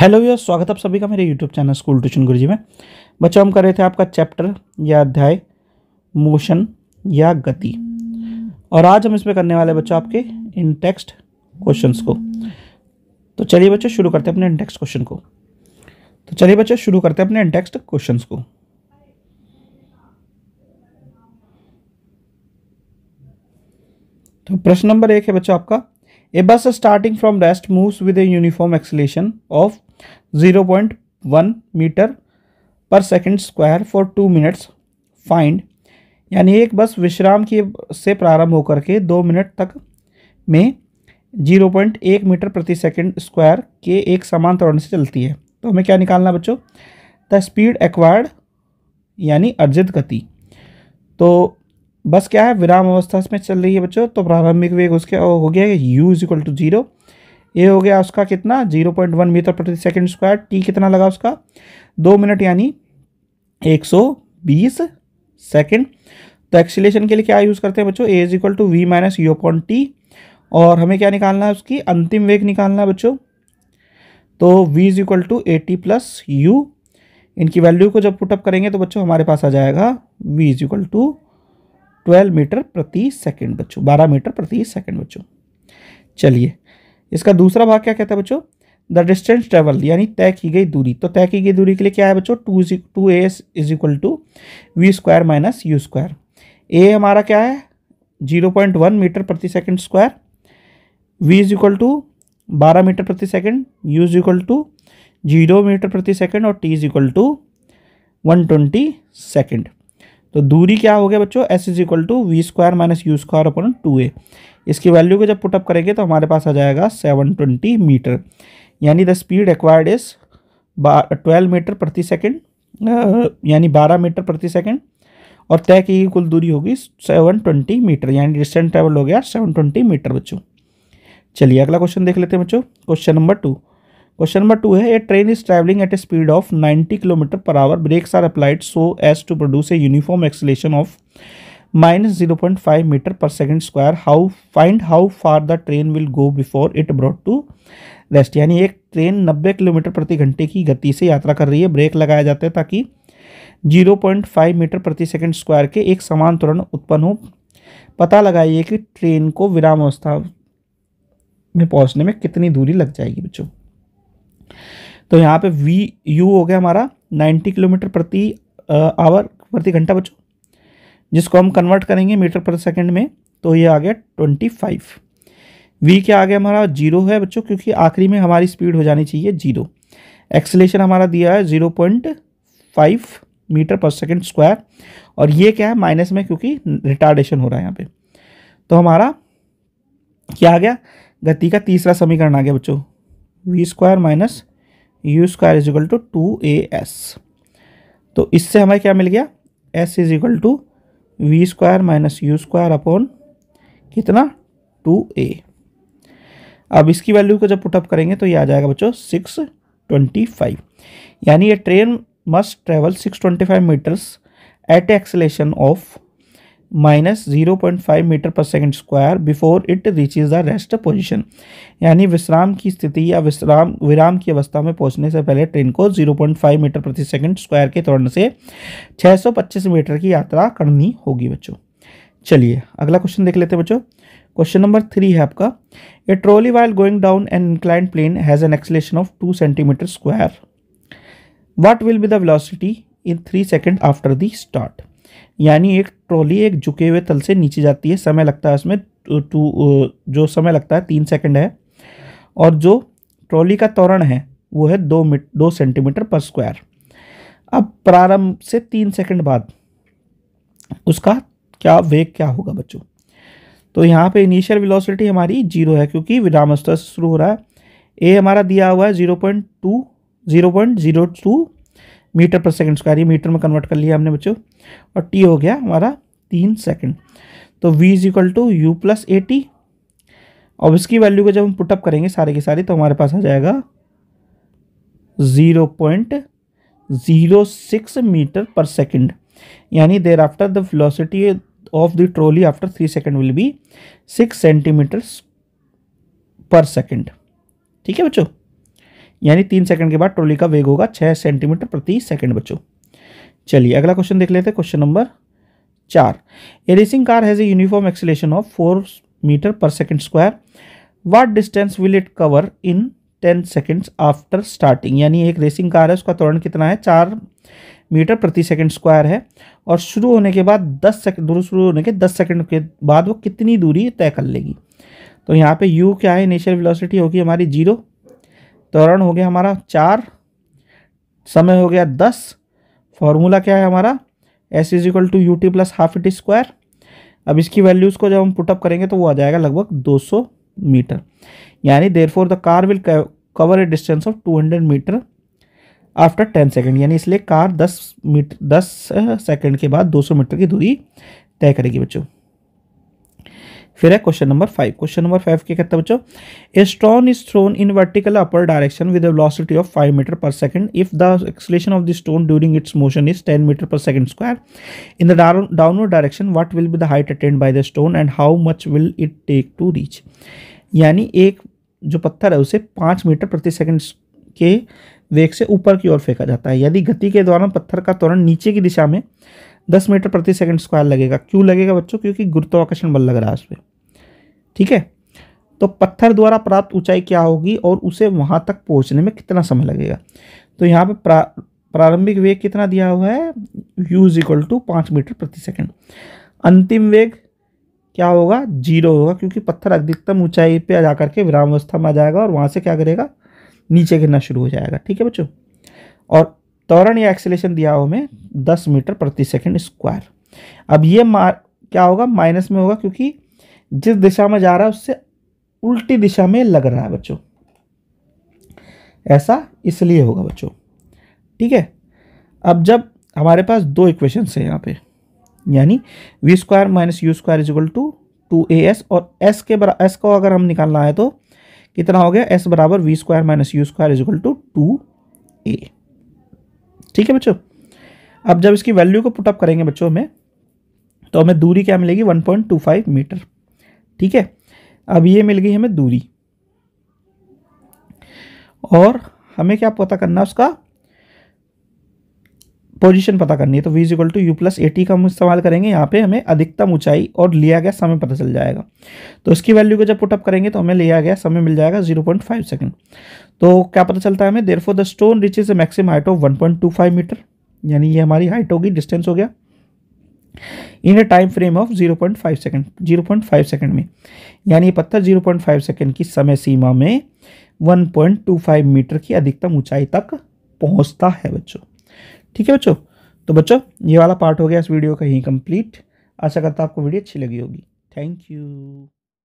hello भैया स्वागत आप सभी का मेरे YouTube channel school tuition Guruji में बच्चों हम कर रहे थे आपका चैप्टर या अध्याय मोशन या गति और आज हम इसमें करने वाले बच्चों आपके इन टेक्स्ट क्वेश्चंस को तो चलिए बच्चों शुरू करते हैं अपने टेक्स्ट क्वेश्चन को तो चलिए बच्चों शुरू करते हैं अपने टेक्स्ट क्वेश्चन को तो प्रश्न नंबर एक है बच्चों आपका A bus starting from rest moves with a uniform acceleration of 0.1 meter per second square for two minutes find यानी एक बस विश्राम की से प्रारंभ होकर के दो मिनट तक में 0.1 मीटर प्रति सेकेंड स्क्वायर के एक समान त्वरण से चलती है तो हमें क्या निकालना बच्चों द स्पीड एक्वायर्ड यानी अर्जित गति तो बस क्या है विराम अवस्था इसमें चल रही है बच्चों तो प्रारंभिक वेग उसके हो गया u is equal to zero a हो गया उसका कितना जीरो पॉइंट वन मीटर प्रति सेकंड स्क्वायर टी कितना लगा उसका दो मिनट यानी एक सौ बीस सेकेंड तो एक्सीलेशन के लिए क्या यूज़ करते हैं बच्चों a is equal to v minus u point t और हमें क्या निकालना है उसकी अंतिम वेग निकालना है बच्चों तो v is equal to a t plus u इनकी वैल्यू को जब पुटअप करेंगे तो बच्चों हमारे पास आ जाएगा v is equal to twelve metre प्रति सेकंड बच्चों बारह मीटर प्रति सेकंड बच्चों चलिए इसका दूसरा भाग क्या कहता है बच्चों द डिस्टेंस ट्रेवल यानी तय की गई दूरी तो तय की गई दूरी के लिए क्या है बच्चों two two a is equal to v square minus u square a हमारा क्या है जीरो पॉइंट वन मीटर प्रति second square v is equal to बारह मीटर प्रति second u is equal to zero metre प्रति सेकंड और t is equal to one twenty second तो दूरी क्या हो गया बच्चों s is equal to v square minus u square upon two a इसकी वैल्यू को जब पुटअप करेंगे तो हमारे पास आ जाएगा सेवन ट्वेंटी मीटर यानी the speed acquired is twelve metre प्रति सेकेंड यानी बारह मीटर प्रति सेकेंड और तय की कुल दूरी होगी सेवन ट्वेंटी मीटर यानी डिस्टेंस ट्रेवल हो गया सेवन ट्वेंटी मीटर बच्चों चलिए अगला क्वेश्चन देख लेते हैं बच्चों question number two question number two है a train is travelling at a speed of 90 kilometre per hour brakes are applied so as to produce a uniform acceleration of minus zero point five metre per second square how find how far the train will go before it brought to rest यानी एक train नब्बे kilometre प्रति घंटे की गति से यात्रा कर रही है ब्रेक लगाया जाता है ताकि 0.5 मीटर प्रति सेकेंड स्क्वायर के एक समान त्वरण उत्पन्न हो पता लगाइए कि ट्रेन को विराम अवस्था में पहुंचने में कितनी दूरी लग जाएगी बच्चों तो यहाँ पे वी यू हो गया हमारा 90 किलोमीटर प्रति आवर प्रति घंटा बच्चों जिसको हम कन्वर्ट करेंगे मीटर पर सेकंड में तो ये आ गया 25 वी क्या आ गया हमारा जीरो है बच्चों क्योंकि आखिरी में हमारी स्पीड हो जानी चाहिए जीरो एक्सलेशन हमारा दिया है zero point five metre per second square और ये क्या है माइनस में क्योंकि रिटार्डेशन हो रहा है यहाँ पर तो हमारा क्या आ गया गति का तीसरा समीकरण आ गया बच्चों v square minus u square is equal to two a s तो इससे हमें क्या मिल गया s is equal to v square minus u square upon कितना टू ए अब इसकी वैल्यू को जब पुटअप करेंगे तो ये आ जाएगा बच्चों सिक्स ट्वेंटी फाइव यानी ये train must travel six twenty five metres at acceleration of minus zero point five metre per second square before it reaches the rest position यानी विश्राम की स्थिति या विश्राम विराम की अवस्था में पहुंचने से पहले ट्रेन को जीरो पॉइंट फाइव मीटर प्रति सेकेंड स्क्वायर के तोड़ने से छः सौ पच्चीस मीटर की यात्रा करनी होगी बच्चों चलिए अगला क्वेश्चन देख लेते हैं बच्चों क्वेश्चन नंबर थ्री है आपका a trolley while going down an incline plane has an acceleration of two centimetre square what will be the velocity in three second after the start यानी एक ट्रॉली एक झुके हुए तल से नीचे जाती है समय लगता है उसमें टू तो, तो, जो समय लगता है तीन सेकंड है और जो ट्रॉली का त्वरण है वो है दो मीट दो सेंटीमीटर पर स्क्वायर अब प्रारंभ से तीन सेकंड बाद उसका क्या वेग क्या होगा बच्चों तो यहाँ पे इनिशियल वेलोसिटी हमारी जीरो है क्योंकि विराम स्तर से शुरू हो रहा है ए हमारा दिया हुआ है zero point two zero point zero two metre per second square ये मीटर में कन्वर्ट कर लिया हमने बच्चों और टी हो गया हमारा तीन सेकंड तो v is equal to u plus a t और इसकी वैल्यू को जब हम पुटअप करेंगे सारे के सारे तो हमारे पास आ जाएगा zero point zero six metre per second यानी there after the velocity of the trolley after three second will be six centimetres per second ठीक है बच्चों यानी तीन सेकंड के बाद ट्रॉली का वेग होगा छः सेंटीमीटर प्रति सेकंड बच्चों चलिए अगला क्वेश्चन देख लेते हैं क्वेश्चन नंबर चार a racing car has a uniform acceleration of four metre per second square what distance will it cover in ten seconds after starting यानी एक रेसिंग कार है उसका त्वरण कितना है चार मीटर प्रति सेकेंड स्क्वायर है और शुरू होने के बाद दस सेकेंड दूर शुरू होने के दस सेकेंड के बाद वो कितनी दूरी तय कर लेगी तो यहाँ पे u क्या है इनिशियल वेलोसिटी होगी हमारी जीरो त्वरण हो गया हमारा चार समय हो गया दस फॉर्मूला क्या है हमारा s is equal to u t plus half it square अब इसकी वैल्यूज़ को जब हम पुटअप करेंगे तो वो आ जाएगा लगभग 200 मीटर यानी therefore the car will cover a distance of 200 metre after 10 second यानी इसलिए कार 10 मीटर 10 सेकेंड के बाद 200 मीटर की दूरी तय करेगी बच्चों फिर है question number five question number five क्या कहता है बच्चों a stone is thrown in vertical upper direction with velocity of five metre per second if the acceleration of the stone during its motion is ten metre per second square in the downward direction what will be the height attend by the stone and how much will it take to reach यानी एक जो पत्थर है उसे पाँच metre प्रति second के वेग से ऊपर की ओर फेंका जाता है यदि गति के दौरान पत्थर का त्वरण नीचे की दिशा में दस मीटर प्रति सेकंड स्क्वायर लगेगा क्यों लगेगा बच्चों क्योंकि गुरुत्वाकर्षण बल लग रहा है उस पर ठीक है तो पत्थर द्वारा प्राप्त ऊंचाई क्या होगी और उसे वहाँ तक पहुँचने में कितना समय लगेगा तो यहाँ पर प्रा प्रारंभिक वेग कितना दिया हुआ है यू इज इक्वल टू पाँच मीटर प्रति सेकंड अंतिम वेग क्या होगा जीरो होगा क्योंकि पत्थर अधिकतम ऊंचाई पे जा करके अवस्था में आ जाएगा और वहाँ से क्या करेगा नीचे गिरना शुरू हो जाएगा ठीक है बच्चों और त्वरण या एक्सेलेशन दिया हो हमें दस मीटर प्रति सेकेंड स्क्वायर अब ये क्या होगा माइनस में होगा क्योंकि जिस दिशा में जा रहा है उससे उल्टी दिशा में लग रहा है बच्चों ऐसा इसलिए होगा बच्चों ठीक है अब जब हमारे पास दो इक्वेशन है यहाँ पे यानी v square minus u square is equal to two a s और एस के बरा एस को अगर हम निकालना है तो कितना हो गया एस बराबर v square minus u square is equal to two a ठीक है बच्चों अब जब इसकी वैल्यू को पुटअप करेंगे बच्चों में तो हमें दूरी क्या मिलेगी 1.25 मीटर ठीक है अब ये मिल गई हमें दूरी और हमें क्या पता करना है उसका पोजीशन पता करनी है तो v is equal to u plus a का हम इस्तेमाल करेंगे यहाँ पे हमें अधिकतम ऊंचाई और लिया गया समय पता चल जाएगा तो इसकी वैल्यू को जब पुटअप करेंगे तो हमें लिया गया समय मिल जाएगा 0.5 सेकेंड तो क्या पता चलता है हमें there the stone reach is a maximum height of 1.25 metre यानी ये हमारी हाइट होगी डिस्टेंस हो गया in a time frame of 0.5 second five second में यानी जीरो पत्थर 0.5 सेकेंड की समय सीमा में 1.25 मीटर की अधिकतम ऊंचाई तक पहुंचता है बच्चों ठीक है बच्चों तो बच्चों ये वाला पार्ट हो गया इस वीडियो का ही कंप्लीट आशा करता आपको वीडियो अच्छी लगी होगी थैंक यू